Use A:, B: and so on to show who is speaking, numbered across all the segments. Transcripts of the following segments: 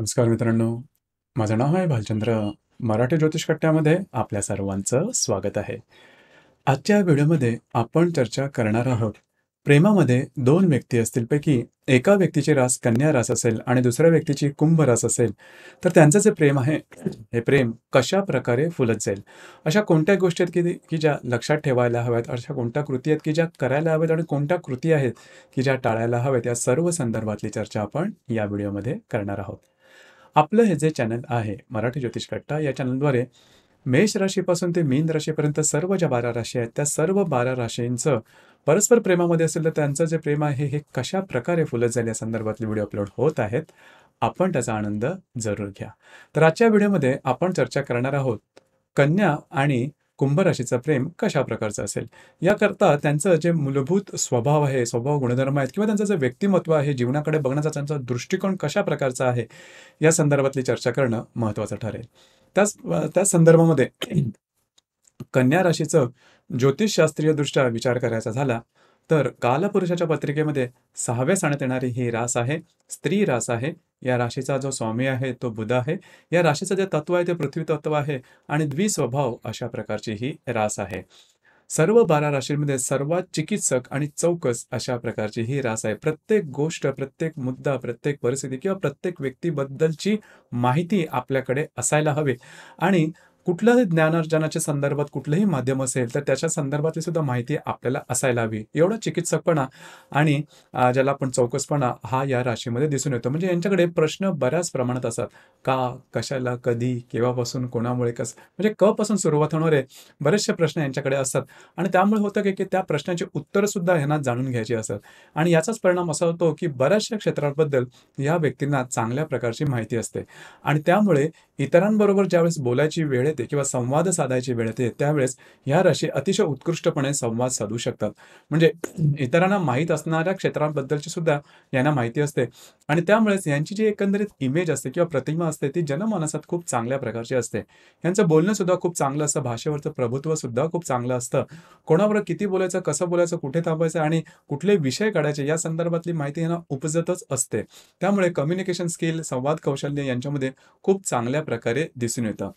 A: नमस्कार मित्रांनो माझं नाव आहे भालचंद्र मराठी ज्योतिष कट्ट्यामध्ये आपल्या सर्वांचं स्वागत आहे आजच्या व्हिडिओमध्ये आपण चर्चा करणार आहोत प्रेमामध्ये दोन व्यक्ती असतील पैकी एका व्यक्तीची रास कन्या रास असेल आणि दुसऱ्या व्यक्तीची कुंभ रास असेल तर त्यांचं जे प्रेम आहे हे प्रेम कशा प्रकारे फुलत जाईल अशा कोणत्या गोष्टी आहेत की की ज्या लक्षात ठेवायला हव्यात अशा कोणत्या कृती आहेत की ज्या करायला हव्यात आणि कोणत्या कृती आहेत की ज्या टाळायला हव्यात या सर्व संदर्भातली चर्चा आपण या व्हिडिओमध्ये करणार आहोत आपलं हे जे चॅनल आहे मराठी ज्योतिष कट्टा या चॅनलद्वारे मेष राशीपासून ते मीन राशीपर्यंत सर्व ज्या बारा राशी आहेत त्या सर्व बारा राशींचं परस्पर प्रेमामध्ये असेल तर त्यांचं जे प्रेम आहे हे कशा प्रकारे फुलत जाईल या संदर्भातले व्हिडिओ अपलोड होत आहेत आपण त्याचा आनंद जरूर घ्या तर आजच्या व्हिडिओमध्ये आपण चर्चा करणार आहोत कन्या आणि कुंभराशीचं प्रेम कशा प्रकारचं असेल याकरता त्यांचं जे मूलभूत स्वभाव आहे स्वभाव गुणधर्म आहेत किंवा त्यांचं जे व्यक्तिमत्व आहे जीवनाकडे बघण्याचा त्यांचा दृष्टिकोन कशा प्रकारचा आहे या संदर्भातली चर्चा करणं महत्वाचं ठरेल त्याच त्याच संदर्भामध्ये कन्या राशीचं ज्योतिषशास्त्रीय दृष्ट्या विचार करायचा झाला तर कालपुरुषाच्या पत्रिकेमध्ये सहाव्या सांगण्यात येणारी ही रास आहे स्त्री रास आहे या राशीचा जो स्वामी आहे तो बुध आहे या राशीचं जे तत्व आहे ते पृथ्वी तत्व आहे आणि द्विस्वभाव अशा प्रकारची ही रास आहे सर्व बारा राशींमध्ये सर्वात चिकित्सक आणि चौकस अशा प्रकारची ही रास आहे प्रत्येक गोष्ट प्रत्येक मुद्दा प्रत्येक परिस्थिती किंवा प्रत्येक व्यक्तीबद्दलची माहिती आपल्याकडे असायला हवी आणि कुठल्याही ज्ञानार्जनाच्या संदर्भात कुठलंही माध्यम असेल तर त्याच्या संदर्भातली सुद्धा माहिती आपल्याला असायला हवी एवढा चिकित्सकपणा आणि ज्याला आपण चौकसपणा हा या राशीमध्ये दिसून येतो म्हणजे यांच्याकडे प्रश्न बऱ्याच प्रमाणात असतात का कशाला कधी केव्हापासून कोणामुळे कस म्हणजे क पासून सुरुवात होणारे बरेचसे प्रश्न यांच्याकडे असतात आणि त्यामुळे होतं की त्या प्रश्नाचे सुद्धा यांना जाणून घ्यायची असतात आणि याचाच परिणाम असा होतो की बऱ्याचशा क्षेत्राबद्दल या व्यक्तींना चांगल्या प्रकारची माहिती असते आणि त्यामुळे इतरांबरोबर ज्यावेळेस बोलायची वेळ येते किंवा संवाद साधायची वेळ येते त्यावेळेस ह्या राशी अतिशय उत्कृष्टपणे संवाद साधू शकतात म्हणजे इतरांना माहीत असणाऱ्या क्षेत्रांबद्दलची सुद्धा यांना माहिती असते आणि त्यामुळेच यांची जी एकंदरीत इमेज असते किंवा प्रतिमा असते ती जनमानसात खूप चांगल्या प्रकारची असते यांचं बोलणं सुद्धा खूप चांगलं असतं भाषेवरचं प्रभुत्व सुद्धा खूप चांगलं असतं कोणाबरोबर किती बोलायचं कसं बोलायचं कुठे थांबायचं आणि कुठले विषय काढायचे या संदर्भातली माहिती यांना उपजतच असते त्यामुळे कम्युनिकेशन स्किल संवाद कौशल्य यांच्यामध्ये खूप चांगल्या प्रकारे दिसून येतं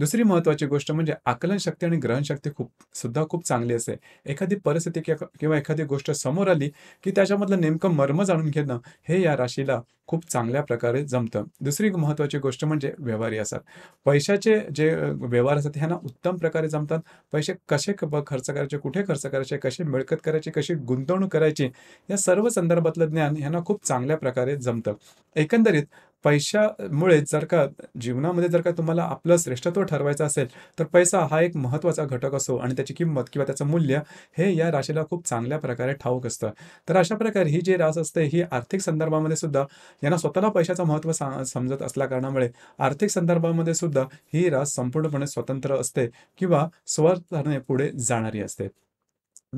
A: दुसरी महत्त्वाची गोष्ट म्हणजे आकलन शक्ती आणि ग्रहणशक्ती खूप सुद्धा खूप चांगली असते एखादी परिस्थिती किंवा एखादी गोष्ट समोर आली की त्याच्यामधलं नेमकं मर्म जाणून घेणं हे या राशीला खूप चांगल्या प्रकारे जमतं दुसरी महत्त्वाची गोष्ट म्हणजे व्यवहारी असतात पैशाचे जे व्यवहार असतात ह्यांना उत्तम प्रकारे जमतात पैसे कसे खर्च करायचे कुठे खर्च करायचे कसे मिळकत करायची कशी गुंतवणूक करायची या सर्व संदर्भातलं ज्ञान ह्यांना खूप चांगल्या प्रकारे जमतं एकंदरीत पैशामुळे जर का जीवनामध्ये जर का तुम्हाला आपलं श्रेष्ठत्व ठरवायचं असेल तर पैसा हा एक महत्त्वाचा घटक असो आणि त्याची किंमत किंवा त्याचं मूल्य हे या राशीला खूप चांगल्या प्रकारे ठाऊक असतं तर अशा प्रकारे ही जी रास असते ही आर्थिक संदर्भामध्ये सुद्धा यांना स्वतःला पैशाचं महत्त्व समजत असल्या कारणामुळे आर्थिक संदर्भामध्ये सुद्धा ही रास संपूर्णपणे स्वतंत्र असते किंवा स्वतःने पुढे जाणारी असते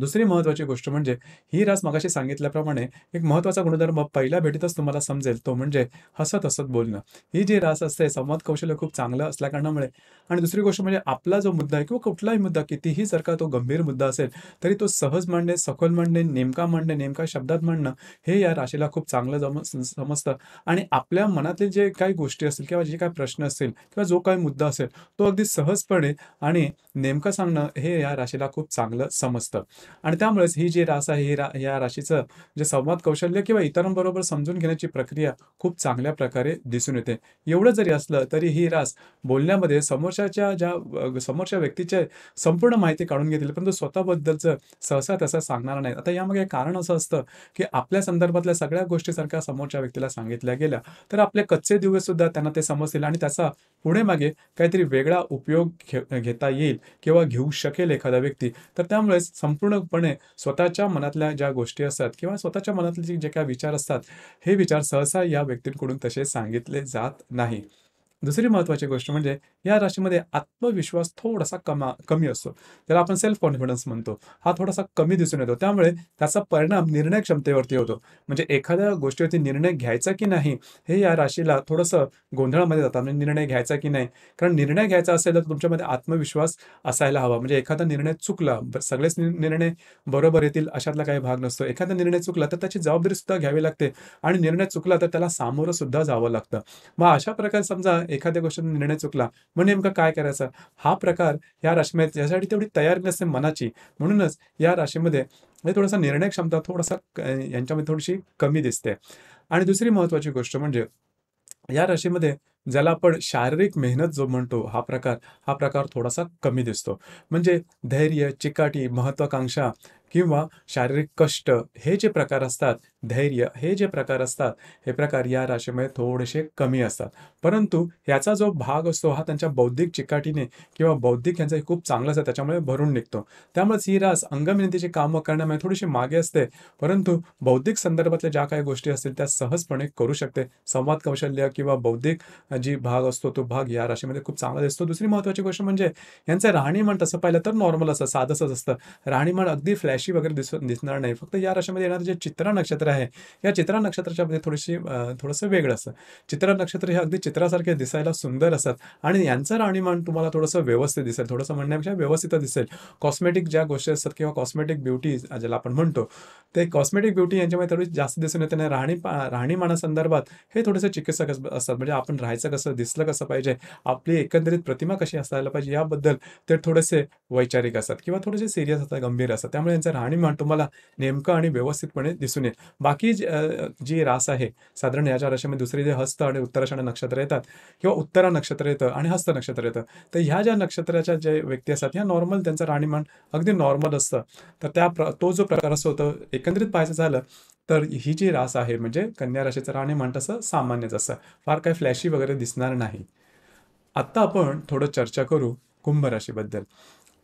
A: दुसरी महत्त्वाची गोष्ट म्हणजे ही रास मगाशी सांगितल्याप्रमाणे एक महत्त्वाचा गुणधर्म पहिल्या भेटीतच तुम्हाला समजेल तो म्हणजे हसत हसत बोलणं ही जी रास असते संवाद कौशल्य खूप चांगलं असल्या कारणामुळे आणि दुसरी गोष्ट म्हणजे आपला जो मुद्दा आहे किंवा कुठलाही मुद्दा कितीही जर का तो गंभीर मुद्दा असेल तरी तो सहज मांडणे सखोल मांडणे नेमका मांडणे नेमका शब्दात मांडणं हे या राशीला खूप चांगलं जम समजतं आणि आपल्या मनातले जे काही गोष्टी असतील किंवा जे काही प्रश्न असतील किंवा जो काही मुद्दा असेल तो अगदी सहजपणे आणि नेमकं सांगणं हे या राशीला खूप चांगलं समजतं आणि त्यामुळेच ही जी रास आहे ही या राशीचं जे संवाद कौशल्य किंवा इतरांबरोबर समजून घेण्याची प्रक्रिया खूप चांगल्या प्रकारे दिसून येते एवढं जरी असलं तरी ही रास बोलण्यामध्ये समोरच्याच्या ज्या समोरच्या व्यक्तीचे संपूर्ण माहिती काढून घेतील परंतु स्वतःबद्दलचं सहसा तसं सांगणार नाही आता यामागे कारण असं असतं की आपल्या संदर्भातल्या सगळ्या गोष्टी सारख्या समोरच्या व्यक्तीला सांगितल्या गेल्या तर आपले कच्चे दिवस सुद्धा त्यांना ते समजतील आणि त्याचा पुढे मागे काहीतरी वेगळा उपयोग घेता येईल किंवा घेऊ शकेल एखादा व्यक्ती तर त्यामुळेच संपूर्ण पूर्णपणे स्वतःच्या मनातल्या ज्या गोष्टी असतात किंवा स्वतःच्या मनातले जे काही विचार असतात हे विचार सहसा या व्यक्तींकडून तसे सांगितले जात नाही दुसरी महत्वाची गोष्ट म्हणजे या राशीमध्ये आत्मविश्वास थोडासा कमा कमी असतो त्याला आपण सेल्फ कॉन्फिडन्स म्हणतो हा थोडासा कमी दिसून येतो त्यामुळे त्याचा परिणाम निर्णय क्षमतेवरती होतो म्हणजे एखाद्या गोष्टीवरती निर्णय घ्यायचा की नाही हे या राशीला थोडंसं गोंधळामध्ये जातं म्हणजे निर्णय घ्यायचा की नाही कारण निर्णय घ्यायचा असेल तर तुमच्यामध्ये आत्मविश्वास असायला हवा म्हणजे एखादा निर्णय चुकला सगळेच निर्णय बरोबर येतील अशातला काही भाग नसतो एखादा निर्णय चुकला तर त्याची जबाबदारी सुद्धा घ्यावी लागते आणि निर्णय चुकला तर त्याला सामोरं सुद्धा जावं लागतं मग अशा प्रकारे समजा एखाद्या गोष्टीचा निर्णय चुकला म्हणजे नेमका काय करायचं हा प्रकार या राशीमध्ये यासाठी तेवढी तयारी नसते मनाची म्हणूनच या राशीमध्ये म्हणजे थोडासा निर्णय क्षमता थोडासा यांच्यामध्ये थोडीशी कमी दिसते आणि दुसरी महत्वाची गोष्ट म्हणजे या राशीमध्ये ज्याला आपण शारीरिक मेहनत जो म्हणतो हा प्रकार हा प्रकार थोडासा कमी दिसतो म्हणजे धैर्य चिकाटी महत्वाकांक्षा किंवा शारीरिक कष्ट हे जे प्रकार असतात धैर्य हे जे प्रकार असतात हे प्रकार या राशीमध्ये थोडेसे कमी असतात परंतु ह्याचा जो भाग असतो हा त्यांच्या बौद्धिक चिकाटीने किंवा बौद्धिक यांचा खूप चांगला असतात त्याच्यामुळे भरून निघतो त्यामुळेच ही रास अंगमिनंतीची कामं करण्यामध्ये थोडीशी मागे असते परंतु बौद्धिक संदर्भातल्या ज्या काही गोष्टी असतील त्या सहजपणे करू शकते संवाद कौशल्य किंवा बौद्धिक जी भाग असतो तो भाग या राशीमध्ये खूप चांगला दिसतो दुसरी महत्त्वाची गोष्ट म्हणजे यांचं राहणीमान तसं पाहिलं तर नॉर्मल असं साधसच असतं राहणीमान अगदी फ्लॅशी वगैरे दिसणार नाही फक्त या राशीमध्ये येणारं जे चित्रा नक्षत्र आहे या चित्रा नक्षत्राच्या मध्ये थोडीशी थोडंसं वेगळं असतं चित्रा नक्षत्र हे अगदी चित्रासारखे दिसायला सुंदर असतात आणि यांचं राहणीमान तुम्हाला थोडंसं व्यवस्थित दिसेल थोडंसं म्हणण्यापेक्षा व्यवस्थित दिसेल कॉस्मेटिक ज्या गोष्टी असतात किंवा कॉस्मेटिक ब्युटी ज्याला आपण म्हणतो ते कॉस्मेटिक ब्युटी यांच्यामध्ये थोडी जास्त दिसून येते नाही राहणी राहणीमानासंदर्भात हे थोडेसे चिकित्सक असतात म्हणजे आपण राहायचं कसं दिसलं कसं पाहिजे आपली एकंदरीत प्रतिमा कशी असायला पाहिजे याबद्दल ते थोडेसे वैचारिक असतात किंवा थोडेसे सिरियस असतात गंभीर असतात त्यामुळे यांचं राहणीमान तुम्हाला नेमकं आणि व्यवस्थितपणे दिसून येईल बाकी जी रास आहे साधारण याच्या राशीमध्ये दुसरी जे हस्त आणि उत्तराशाने नक्षत्र येतात किंवा उत्तरा नक्षत्र येतं आणि हस्त नक्षत्र येतं तर ह्या ज्या नक्षत्राच्या जे व्यक्ती असतात ह्या नॉर्मल त्यांचं राणीमान अगदी नॉर्मल असतं तर त्या प्र तो जो प्रकार असतो तो एकंदरीत पाहायचं झालं तर ही जी रास आहे म्हणजे कन्या राशीचं राणीमान तसं सामान्यच असतं फार काही फ्लॅशी वगैरे दिसणार नाही आत्ता आपण थोडं चर्चा करू कुंभ राशीबद्दल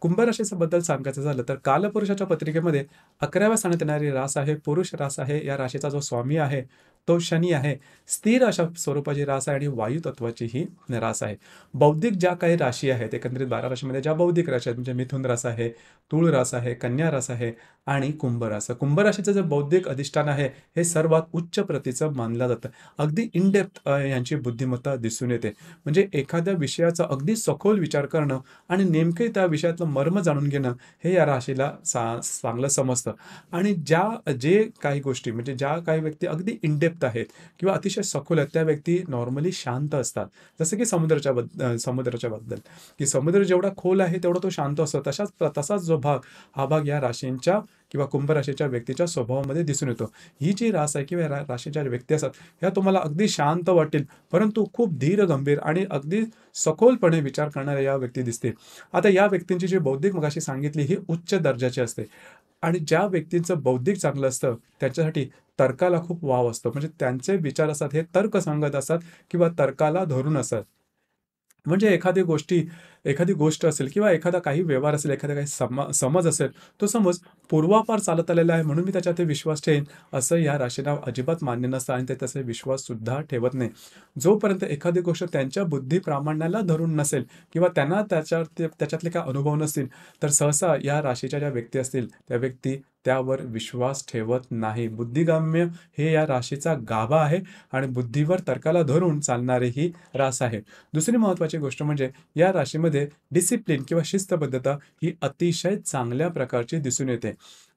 A: कुंभराशीबद्दल सांगायचं झालं तर कालपुरुषाच्या पत्रिकेमध्ये अकराव्या स्थानात येणारी रास आहे पुरुष रास आहे या राशीचा जो स्वामी आहे तो शनी आहे स्थिर अशा स्वरूपाची रास आहे आणि तत्वाची ही रास आहे बौद्धिक ज्या काही राशी आहेत एकंदरीत बारा राशीमध्ये ज्या बौद्धिक राशी आहेत म्हणजे मिथुन रास आहे तुळ रास आहे कन्या रास आहे आणि कुंभ कुंभराशीचं जे बौद्धिक अधिष्ठान आहे हे सर्वात उच्च प्रतीचं मानलं जातं अगदी इनडेप्थ यांची बुद्धिमत्ता दिसून येते म्हणजे एखाद्या विषयाचा अगदी सखोल विचार करणं आणि नेमके त्या विषयातलं मर्म जाणून घेणं हे या राशीला सा चांगलं समजतं आणि ज्या जे काही गोष्टी म्हणजे ज्या काही व्यक्ती अगदी इनडेप्थ आहेत किंवा अतिशय सखोल आहेत त्या व्यक्ती नॉर्मली शांत असतात जसं की समुद्राच्या बद्दल समुद्राच्या बद्दल की समुद्र जेवढा खोल आहे तेवढा तो शांत असतो तशाच तसाच जो भाग हा भाग या राशींच्या किंवा कुंभ राशीच्या व्यक्तीच्या स्वभावामध्ये दिसून येतो ही जी रास आहे किंवा रा राशीच्या व्यक्ती असतात ह्या तुम्हाला अगदी शांत वाटेल परंतु खूप धीर गंभीर आणि अगदी सखोलपणे विचार करणाऱ्या या व्यक्ती दिसते आता या व्यक्तींची जी बौद्धिक मगाशी सांगितली ही उच्च दर्जाची असते आणि ज्या व्यक्तींचं बौद्धिक चांगलं असतं त्याच्यासाठी तर्काला खूप वाव असतो म्हणजे त्यांचे विचार असतात हे तर्क सांगत असतात किंवा तर्काला धरून असतात म्हणजे एखादी गोष्टी एखादी गोष्ट असेल किंवा एखादा काही व्यवहार असेल एखादा काही समा समज असेल तो समज पूर्वापार चालत आलेला आहे म्हणून मी त्याच्यात विश्वास ठेवेन असं या राशीला अजिबात मान्य नसतं आणि ते तसे विश्वाससुद्धा ठेवत नाही जोपर्यंत एखादी गोष्ट त्यांच्या बुद्धी प्रामाण्याला धरून नसेल किंवा त्यांना त्याच्या त्याच्यातले काय अनुभव नसतील तर सहसा या राशीच्या ज्या व्यक्ती असतील त्या व्यक्ती त्यावर विश्वास ठेवत नाही बुद्धिगम्य हे या राशीचा गाभा आहे आणि बुद्धीवर तर्काला धरून चालणारी ही रास आहे दुसरी महत्वाची गोष्ट म्हणजे या राशीमध्ये दे डिसिप्लिन किंवा शिस्तबद्धता ही अतिशय चांगल्या प्रकारची दिसून येते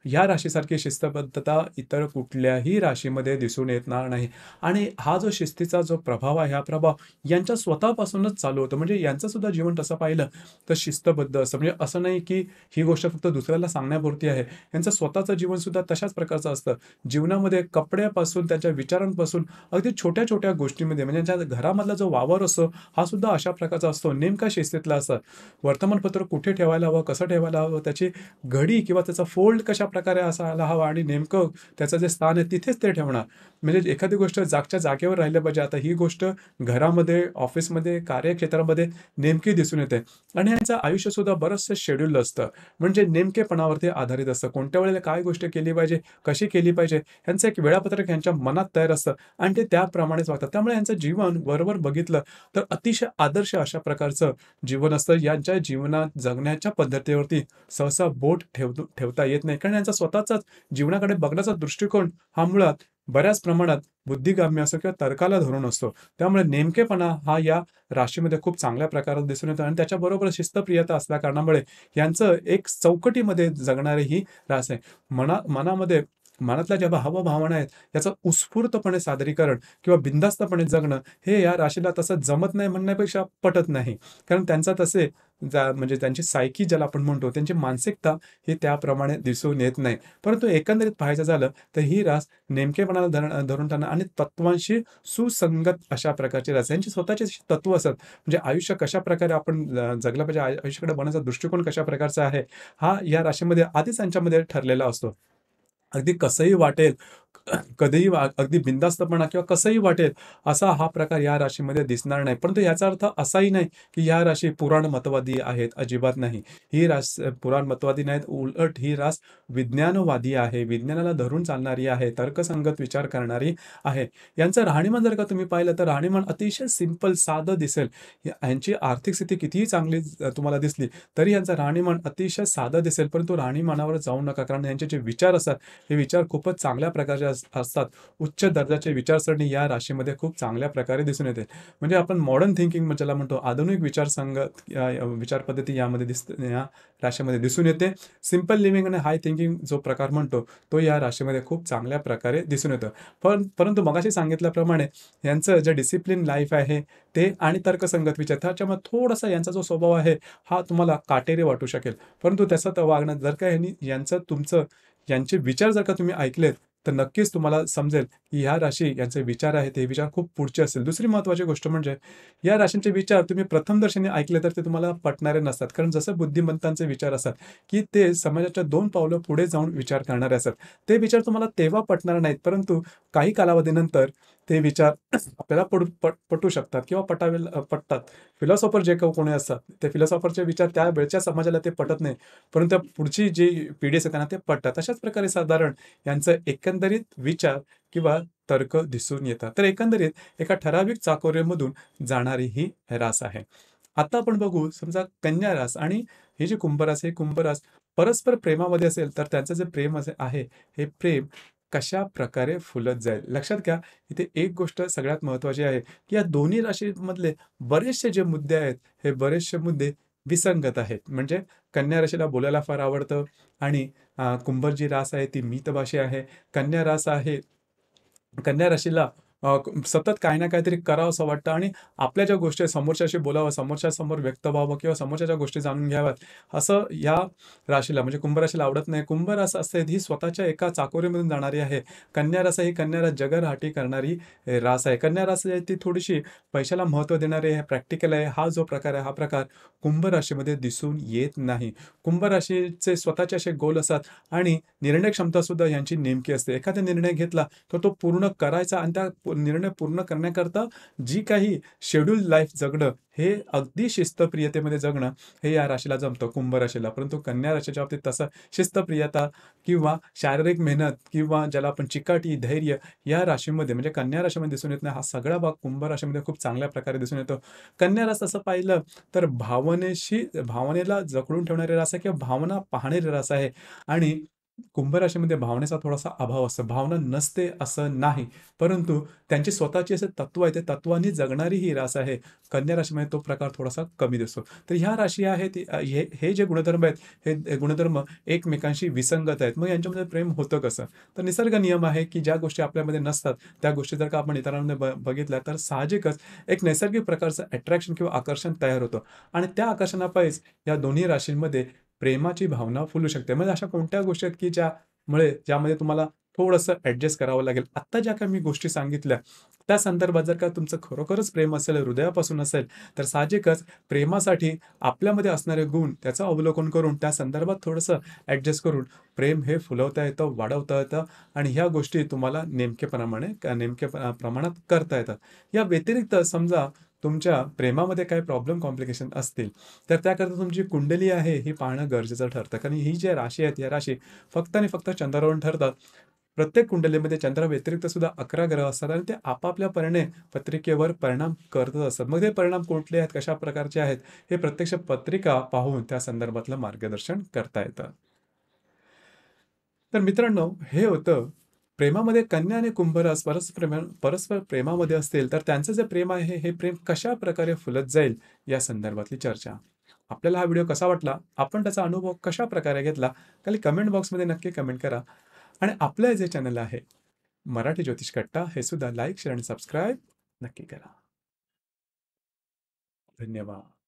A: या राशीसारखी शिस्तबद्धता इतर कुठल्याही राशीमध्ये दिसून येणार नाही आणि हा जो शिस्तीचा जो प्रभाव आहे हा प्रभाव यांच्या स्वतःपासूनच चालू होतो म्हणजे यांचंसुद्धा जीवन तसं पाहिलं तर शिस्तबद्ध असं म्हणजे असं नाही की ही गोष्ट फक्त दुसऱ्याला सांगण्यापुरती आहे यांचं स्वतःचं जीवनसुद्धा तशाच प्रकारचं असतं जीवनामध्ये कपड्यापासून त्यांच्या विचारांपासून अगदी छोट्या छोट्या गोष्टीमध्ये म्हणजे त्यांच्या घरामधला जो वावर असतो हा सुद्धा अशा प्रकारचा असतो नेमका शिस्तीतला असतात वर्तमानपत्र कुठे ठेवायला हवं कसं ठेवायला हवं त्याची घडी किंवा त्याचा फोल्ड कशा प्रकारे असा आला हवा आणि नेमकं त्याचं जे स्थान आहे तिथेच ते ठेवणार म्हणजे एखादी गोष्ट जागच्या जागेवर राहिल्या पाहिजे आता ही गोष्ट घरामध्ये ऑफिसमध्ये कार्यक्षेत्रामध्ये नेमकी दिसून येते आणि यांचं सुद्धा बरंचसं शेड्यूल असतं म्हणजे नेमकेपणावरती आधारित असतं कोणत्या वेळेला काय गोष्ट केली पाहिजे कशी केली पाहिजे यांचं एक वेळापत्रक यांच्या मनात तयार असतं आणि ते त्याप्रमाणेच वागतात त्यामुळे यांचं जीवन वरवर बघितलं तर अतिशय आदर्श अशा प्रकारचं जीवन असतं यांच्या जीवनात जगण्याच्या पद्धतीवरती सहसा बोट ठेव ठेवता येत नाही कारण यांचा स्वतःचाच जीवनाकडे बघण्याचा दृष्टिकोन हा मुळात बऱ्याच प्रमाणात असो किंवा तर्काला धरून असतो त्यामुळे नेमकेपणा हा या राशीमध्ये खूप चांगल्या प्रकारात दिसून येतो आणि त्याच्याबरोबर शिस्तप्रियता असल्या कारणामुळे यांचं एक चौकटीमध्ये जगणारी ही रास आहे मना मनामध्ये मनातल्या ज्या भावभावना आहेत याचं उत्स्फूर्तपणे सादरीकरण किंवा बिंदास्तपणे जगणं हे या राशीला तसं जमत नाही म्हणण्यापेक्षा पटत नाही कारण त्यांचा तसे जा म्हणजे त्यांची सायकी ज्याला आपण म्हणतो त्यांची मानसिकता ही त्याप्रमाणे दिसून येत नाही परंतु एकंदरीत पाहायचं झालं तर ही रास नेमकेपणाला धरण धरून त्यांना आणि तत्वांशी सुसंगत अशा प्रकारची रास यांची स्वतःचे तत्व असत म्हणजे आयुष्य कशा प्रकारे आपण जगलं पाहिजे आयुष्याकडे बनण्याचा दृष्टिकोन कशा प्रकारचा आहे हा या राशीमध्ये आधीच यांच्यामध्ये ठरलेला असतो अगदी कसंही वाटेल कधीही अगदी बिंदास्तपणा किंवा कसंही वाटेल असा हा प्रकार या राशीमध्ये दिसणार नाही परंतु याचा अर्थ असाही नाही की या राशी पुराण मतवादी आहेत अजिबात नाही ही रास पुराण मतवादी नाहीत उलट ही रास विज्ञानवादी आहे विज्ञानाला धरून चालणारी आहे तर्कसंगत विचार करणारी आहे यांचं राहणीमान जर का तुम्ही पाहिलं तर राहणीमान अतिशय सिंपल साधं दिसेल यांची आर्थिक स्थिती कितीही चांगली तुम्हाला दिसली तरी यांचं राहणीमान अतिशय साधं दिसेल परंतु राहणीमानावर जाऊ नका कारण यांचे जे विचार असतात हे विचार खूपच चांगल्या प्रकारचे असतात उच्च दर्जाचे विचारसरणी या राशीमध्ये खूप चांगल्या प्रकारे दिसून येते म्हणजे आपण मॉडर्न थिंकिंग ज्याला म्हणतो आधुनिक विचारसंग विचार यामध्ये दिस या राशीमध्ये दिसून येते सिम्पल लिव्हिंग आणि हाय थिंकिंग जो प्रकार म्हणतो तो या राशीमध्ये खूप चांगल्या प्रकारे दिसून येतो पण परंतु मगाशी सांगितल्याप्रमाणे यांचं जे डिसिप्लिन लाईफ आहे ते आणि तर्कसंगत विचार त्याच्यामुळे थोडासा यांचा जो स्वभाव आहे हा तुम्हाला काटेरी वाटू शकेल परंतु त्याचं वागणं जर का यांनी यांचं तुमचं यांचे विचार जर का तुम्ही ऐकलेत तर नक्कीच तुम्हाला समजेल की ह्या राशी यांचे विचार आहेत हे विचार खूप पुढचे असेल दुसरी महत्वाची गोष्ट म्हणजे या राशींचे विचार तुम्ही प्रथमदर्शनी ऐकले तर ते तुम्हाला पटणारे नसतात कारण जसं बुद्धिमंतांचे विचार असतात की ते समाजाच्या दोन पावलं पुढे जाऊन विचार करणारे असतात ते विचार तुम्हाला तेव्हा पटणार नाहीत परंतु काही कालावधीनंतर ते विचार आपल्याला पडू पटू शकतात किंवा पटावे पटतात फिलॉसॉफर जे कोणी असतात ते फिलॉसॉफरचे विचार त्या वेळच्या समाजाला ते पटत नाही परंतु पुढची जी पिढी असते त्यांना ते पटतात अशाच प्रकारे साधारण यांचं एक एकंदरीत विचार किंवा तर्क दिसून येतात तर एकंदरीत एका ठराविक चाकोरेमधून जाणारी ही रास आहे आता आपण बघू समजा कन्या रास आणि हे जे कुंभरास हे कुंभरास परस्पर प्रेमामध्ये असेल तर त्यांचं जे प्रेम असे आहे हे प्रेम कशा प्रकारे फुलत जाईल लक्षात घ्या इथे एक गोष्ट सगळ्यात महत्वाची आहे की या दोन्ही राशीमधले बरेचसे जे मुद्दे आहेत हे बरेचसे मुद्दे विसंगत आहेत म्हणजे कन्या राशीला बोलायला फार आवडतं आणि कुंभर जी रास आहे ती भाषे आहे कन्या रास आहे कन्या राशीला सतत काही ना काहीतरी करावं असं वाटतं आणि आपल्या ज्या गोष्टी समोरच्याशी बोलावं समोरच्या समोर व्यक्त व्हावं किंवा समोरच्या गोष्टी जाणून घ्याव्यात असं या राशीला म्हणजे कुंभ राशीला आवडत नाही कुंभरास असते ही स्वतःच्या एका चाकोरीमधून जाणारी आहे कन्या रास ही कन्या जगर जगरहाटी करणारी रास आहे कन्या रास आहे ती थोडीशी पैशाला महत्त्व देणारी आहे प्रॅक्टिकल आहे हा जो प्रकार आहे हा प्रकार कुंभ राशीमध्ये दिसून येत नाही कुंभ राशीचे स्वतःचे असे गोल असतात आणि निर्णय क्षमता सुद्धा यांची नेमकी असते एखादा निर्णय घेतला तर तो पूर्ण करायचा आणि त्या निर्णय पूर्ण करण्याकरता जी काही शेड्यूल लाईफ जगणं हे अगदी शिस्तप्रियतेमध्ये जगणं हे या राशीला जमतं कुंभ राशीला परंतु कन्या राशीच्या बाबतीत तसं शिस्तप्रियता किंवा शारीरिक मेहनत किंवा ज्याला आपण चिकाटी धैर्य या राशीमध्ये म्हणजे कन्या राशीमध्ये दिसून येत नाही हा सगळा भाग कुंभ राशीमध्ये खूप चांगल्या प्रकारे दिसून येतो कन्या रास असं पाहिलं तर भावनेशी भावनेला जखडून ठेवणारी रास आहे किंवा भावना पाहणारी रास आहे आणि कुंभराशीमध्ये भावनेचा थोडासा अभाव असतो भावना नसते असं नाही परंतु त्यांची स्वतःची असे तत्व आहे ते तत्वांनी जगणारी ही रास आहे कन्या राशीमध्ये तो प्रकार थोडासा कमी दिसतो तर ह्या राशी आहेत हे हे जे गुणधर्म आहेत हे गुणधर्म एकमेकांशी विसंगत आहेत मग यांच्यामध्ये प्रेम होतं कसं तर निसर्ग नियम आहे की ज्या गोष्टी आपल्यामध्ये नसतात त्या गोष्टी जर का आपण इतरांमध्ये ब बघितल्या तर साहजिकच एक नैसर्गिक प्रकारचं अट्रॅक्शन किंवा आकर्षण तयार होतं आणि त्या आकर्षणापायीच या दोन्ही राशींमध्ये प्रेमाची भावना फुलू शकते म्हणजे अशा कोणत्या गोष्टी आहेत की ज्यामुळे ज्यामध्ये तुम्हाला थोडंसं ऍडजस्ट करावं लागेल आत्ता ज्या काही मी गोष्टी सांगितल्या त्या संदर्भात जर का तुमचं खरोखरच प्रेम असेल हृदयापासून असेल तर साहजिकच प्रेमासाठी आपल्यामध्ये असणारे गुण त्याचं अवलोकन करून त्या संदर्भात थोडंसं ऍडजस्ट करून प्रेम हे फुलवता येतं वाढवता येतं आणि ह्या गोष्टी तुम्हाला प्रमाणे नेमके प्रमाणात करता येतात या व्यतिरिक्त समजा तुमच्या प्रेमामध्ये काय प्रॉब्लेम कॉम्प्लिकेशन असतील तर त्याकरता तुमची कुंडली आहे ही पाहणं गरजेचं ठरतं कारण ही जे राशी आहेत या राशी फक्त आणि फक्त चंद्रावरून ठरतात प्रत्येक कुंडलीमध्ये व्यतिरिक्त सुद्धा अकरा ग्रह असतात आणि ते आपापल्या परिणे पत्रिकेवर परिणाम करतच असतात मग ते परिणाम कुठले आहेत कशा प्रकारचे आहेत हे प्रत्यक्ष पत्रिका पाहून त्या संदर्भातलं मार्गदर्शन करता येतं तर मित्रांनो हे होतं प्रेमामध्ये कन्या आणि कुंभरस परस्पर परस्पर प्रेमामध्ये असतील तर त्यांचं जे प्रेम आहे हे प्रेम कशा प्रकारे फुलत जाईल या संदर्भातली चर्चा आपल्याला हा व्हिडिओ कसा वाटला आपण त्याचा अनुभव कशा प्रकारे घेतला खाली कमेंट बॉक्समध्ये नक्की कमेंट करा आणि आपलं जे चॅनल आहे मराठी ज्योतिष कट्टा हे सुद्धा लाईक शेअर आणि सबस्क्राईब नक्की करा धन्यवाद